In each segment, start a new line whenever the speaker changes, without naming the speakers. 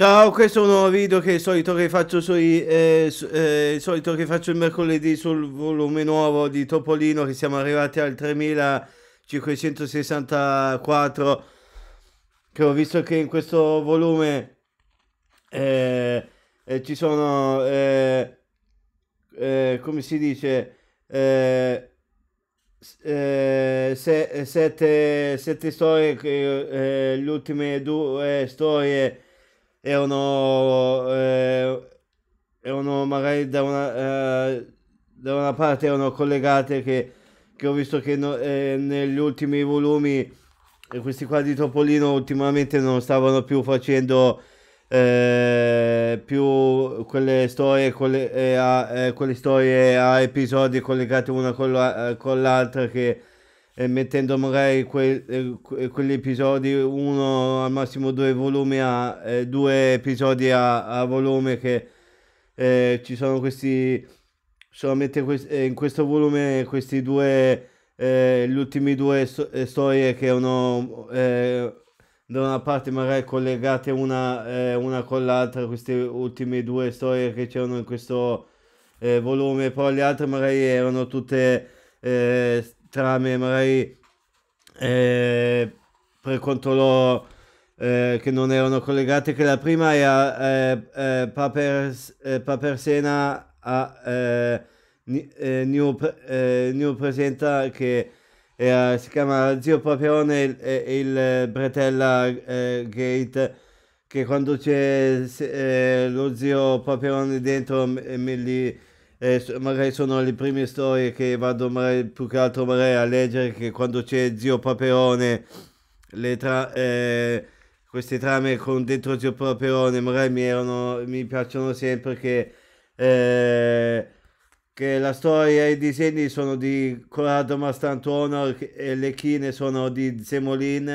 Ciao, questo è un nuovo video che il solito che faccio, sui, eh, su, eh, solito che faccio il mercoledì sul volume nuovo di Topolino che siamo arrivati al 3564 che ho visto che in questo volume eh, eh ci sono eh, eh, come si dice eh, se, sette, sette storie che le ultime due storie erano, eh, erano magari da una, eh, da una parte erano collegate che, che ho visto che no, eh, negli ultimi volumi eh, questi qua di Topolino ultimamente non stavano più facendo eh, più quelle storie, quelle, eh, a, eh, quelle storie a episodi collegate una con, la, eh, con l'altra che eh, mettendo magari eh, que- eh, quegli episodi, uno al massimo due volumi a eh, due episodi a, a volume che eh, ci sono questi solamente quest- in questo volume questi due gli ultimi due so- storie che uno da una parte magari collegate una, una con l'altra queste ultime due storie che c'erano in questo volume poi le altre magari erano tutte eh, trame magari eh, per quanto loro eh, che non erano collegate che la prima è eh, eh, Paper, eh, Papersena a eh, eh New, eh, New Presenta che era, si chiama Zio Paperone e, il Bretella eh, Gate che quando c'è lo zio Paperone dentro me, me li eh, magari sono le prime storie che vado magari, più che altro magari a leggere che quando c'è zio Paperone le tra, eh, queste trame con dentro zio Paperone magari mi, erano, mi piacciono sempre che, eh, che la storia e i disegni sono di Corrado Mastantona e le chine sono di Zemolin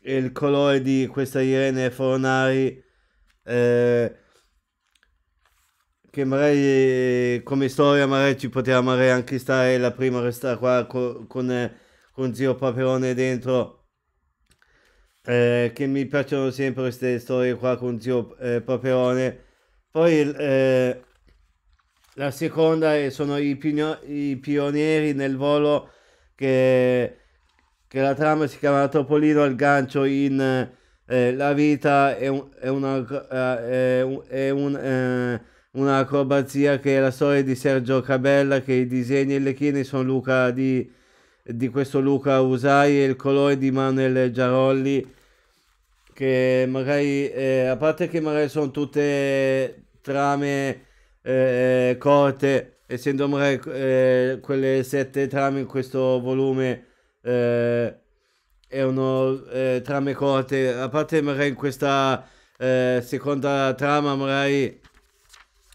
e il colore di questa Irene Fornari eh, che magari eh, come storia magari ci poteva magari anche stare la prima resta qua con, con, con zio Paperone dentro eh, che mi piacciono sempre queste storie qua con zio eh, Paperone poi eh, la seconda è, eh, sono i, pigno, i, pionieri nel volo che, che la trama si chiama Topolino al gancio in eh, La vita è, un, è una è un, è un un'acrobazia che è la storia di Sergio Cabella, che i disegni e le chine sono Luca di, di questo Luca Usai e il colore di Manuel Giarolli, che magari, eh, a parte che magari sono tutte trame eh, corte, essendo magari eh, quelle sette trame in questo volume eh, erano eh, trame corte, a parte magari in questa eh, seconda trama magari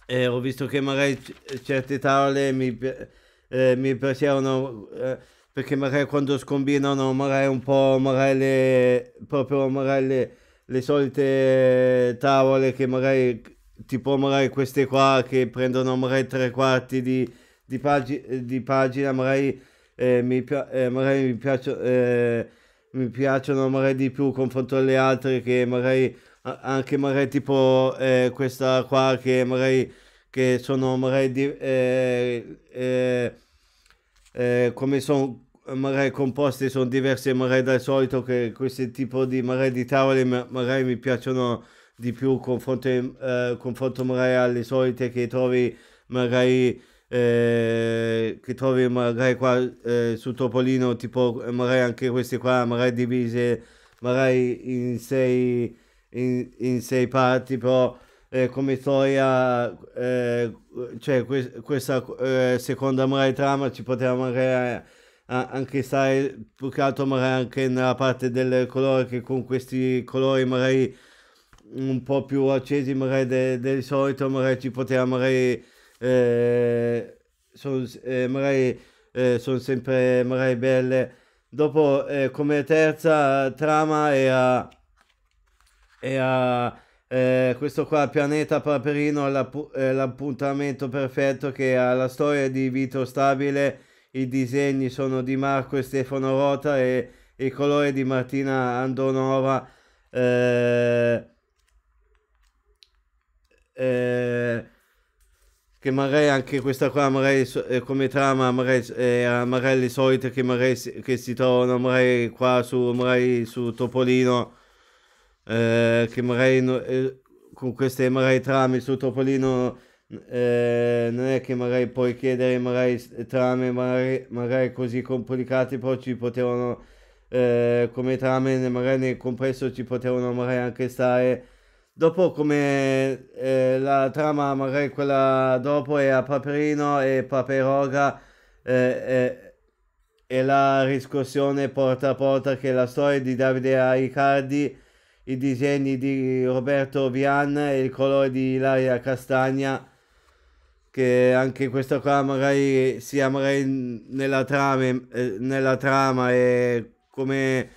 e eh, ho visto che magari certe tavole mi, eh, mi piacevano eh, perché magari quando scombinano magari un po' magari le, proprio magari le, le solite tavole che magari tipo magari queste qua che prendono magari tre quarti di, di, pagi- di pagina magari, eh, mi, eh, magari mi, piaccio- eh, mi piacciono magari di più confronto alle altre che magari anche magari tipo eh, questa qua che magari che sono magari di, eh, eh, eh come sono magari composte sono diverse magari dal solito che questo tipo di magari di tavole magari mi piacciono di più confronto, eh, confronto magari alle solite che trovi magari eh, che trovi magari qua eh, su Topolino, tipo eh, magari anche queste qua, magari divise magari in sei in, in sei parti, però eh, come storia, eh, cioè que- questa eh, seconda magari trama ci poteva magari anche stare più che altro magari anche nella parte del colore che con questi colori magari un po' più accesi magari del, del solito magari ci poteva magari eh, sono eh, magari eh, sono sempre magari belle dopo eh, come terza trama era e a eh, questo qua, Pianeta Paperino, è l'appuntamento perfetto che ha la storia di Vito Stabile, i disegni sono di Marco e Stefano Rota e il colore di Martina Andonova. Eh, eh, che magari anche questa qua magari eh, come trama magari, eh, magari le solite che magari si, che si trovano magari qua su magari su Topolino eh, che magari no, eh, con queste magari trame sul topolino eh, non è che magari puoi chiedere magari trame magari, magari così complicate, però ci potevano eh, come trame magari nel complesso ci potevano magari anche stare. Dopo come eh, la trama magari quella dopo è a Paperino e Paperoga eh, e la riscossione porta a porta che è la storia di Davide Aicardi i disegni di Roberto Vian e il colore di Ilaria Castagna che anche questa qua magari sia magari nella trama, eh, nella trama e come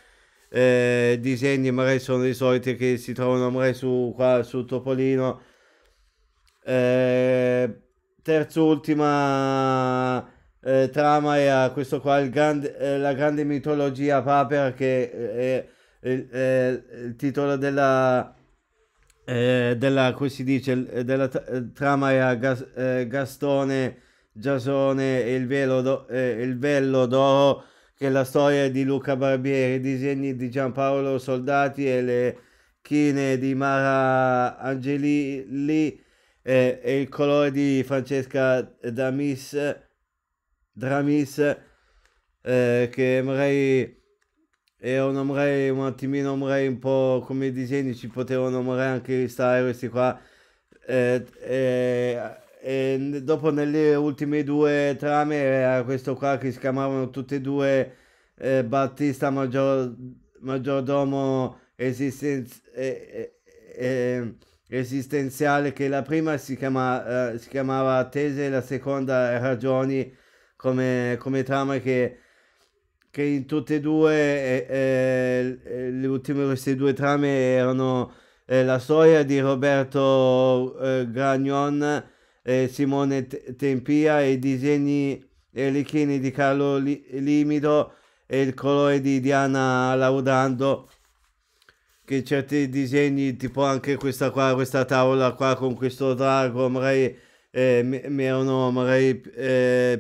eh, disegni magari sono i soliti che si trovano magari su, qua, su Topolino eh, terz'ultima eh, trama è questo qua il grande, eh, la grande mitologia papera che eh, il, eh, il titolo della, eh, della, come si dice, eh, della eh, trama era Gas, eh, Gastone, Giasone e il, velo do, eh, il vello d'oro, che è la storia di Luca Barbieri, i disegni di Giampaolo Soldati e le chine di Mara Angelilli e il colore di Francesca Damis, Dramis, che vorrei e un omrei un attimino omrei un po' come i disegni ci potevano omrei anche stare questi qua e, e, e dopo nelle ultime due trame era questo qua che si chiamavano tutte e due eh, Battista Maggior, Maggiordomo esistenz, eh, eh, esistenziale che la prima si, chiama, eh, si chiamava Tese la seconda Ragioni come, come trama che che in tutte e due eh, eh, le ultime queste due trame erano eh, la storia di Roberto eh, Gragnon e eh, Simone T- Tempia e i disegni e eh, le chini di Carlo Li- Limido e il colore di Diana Laudando che certi disegni tipo anche questa qua questa tavola qua con questo drago magari mi, mi, erano magari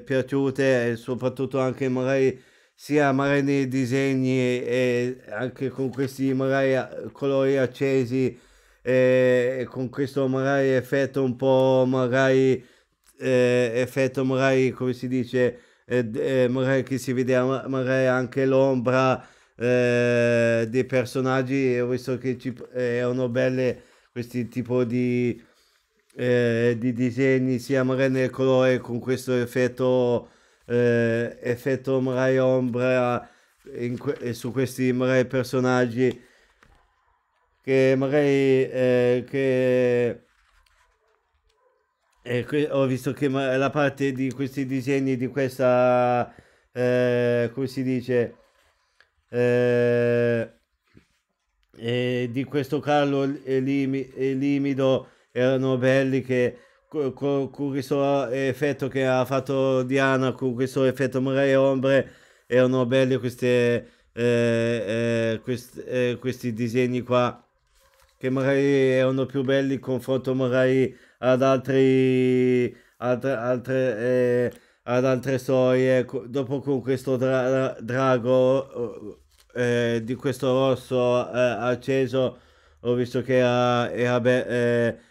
piaciute e soprattutto anche magari sia magari nei disegni e anche con questi magari eh, colori accesi eh, e con questo magari effetto un po' magari eh, effetto magari come si dice eh, eh, magari che si vede magari anche l'ombra eh, dei personaggi ho visto che ci erano belle questi tipo di, di disegni sia magari nel colore con questo effetto eh, effetto ombra e ombra que- eh, su questi magari personaggi che magari eh, che eh, que- ho visto che la parte di questi disegni di questa eh, come si dice eh, eh, di questo Carlo limido erano belli che con, con questo eh, effetto che ha fatto Diana, con questo effetto Murray e Ombre, erano belli queste, eh, eh, quest, eh, questi disegni qua, che magari erano più belli in confronto magari ad, altri, altre, altre, eh, ad altre storie. Dopo con questo dra drago eh, di questo rosso acceso, ho visto che era, era be-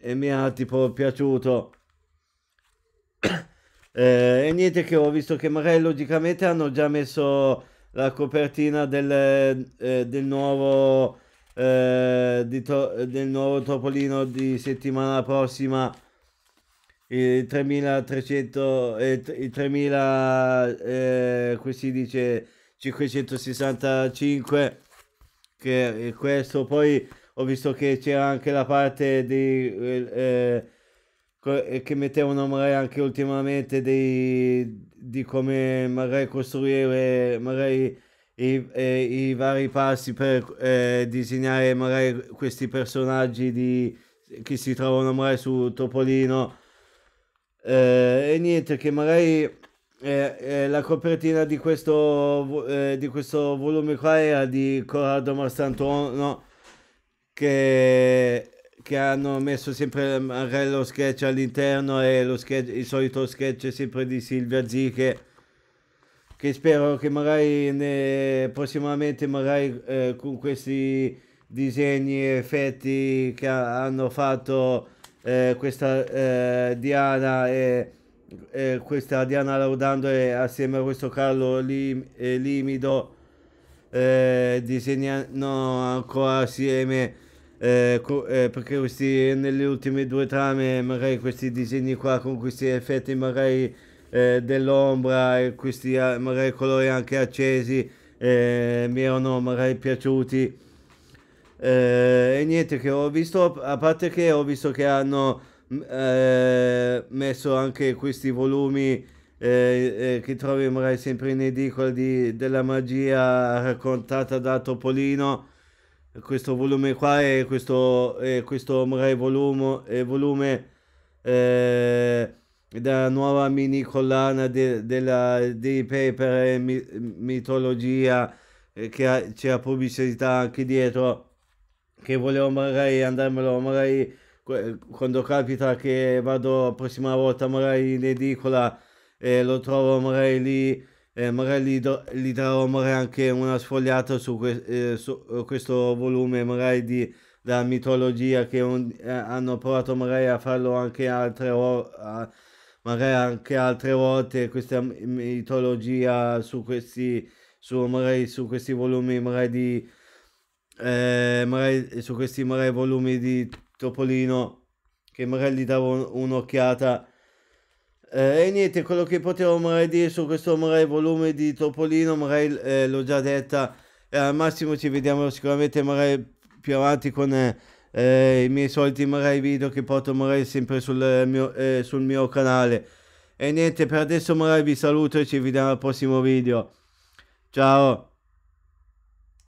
e mi ha tipo piaciuto. eh, e niente che ho visto che magari logicamente hanno già messo la copertina del, eh, del nuovo eh, di to- del nuovo Topolino di settimana prossima il 3300 eh, il 3000 eh, qui si dice 565 che è questo poi ho visto che c'era anche la parte di... Eh, eh, eh, che mettevano magari anche ultimamente dei, di come magari costruire magari i, eh, i vari passi per eh, disegnare magari questi personaggi di, che si trovano magari su Topolino eh, e niente che magari eh, la copertina di questo, di questo volume qua era di Corrado Marstantuono che, che hanno messo sempre lo sketch all'interno e lo sketch, il solito sketch sempre di Silvia Ziche che, spero che magari ne, prossimamente magari eh, con questi disegni e effetti che ha, hanno fatto eh, questa eh, Diana e questa Diana Laudando e assieme a questo Carlo Lim, eh, Limido eh, disegnano ancora assieme eh, co- eh, perché questi, nelle ultime due trame magari questi disegni qua con questi effetti magari eh, dell'ombra e questi eh, magari colori anche accesi eh, mi erano magari piaciuti eh, e niente che ho visto a parte che ho visto che hanno mm, messo anche questi volumi che trovi magari sempre in edicola di, della magia raccontata da Topolino questo volume qua e questo, e questo magari volume, e volume eh, della nuova mini collana de, della, di Paper mi, Mitologia eh, che c'è la pubblicità anche dietro che volevo magari andarmelo magari quando capita che vado la prossima volta magari in edicola e eh, lo trovo magari lì eh, magari gli, do, gli, darò magari anche una sfogliata su, que, eh, su eh, questo volume magari di, della mitologia che un, eh, hanno provato magari a farlo anche altre volte magari anche altre volte questa mitologia su questi su magari su questi volumi magari di eh, magari su questi magari volumi di Topolino che magari gli davo un'occhiata eh, e niente, quello che potevo magari dire su questo magari volume di Topolino, magari eh, l'ho già detta, eh, al massimo ci vediamo sicuramente magari più avanti con eh, eh, i miei soliti magari video che porto magari sempre sul mio, eh, sul mio canale. E niente, per adesso magari vi saluto e ci vediamo al prossimo video. Ciao!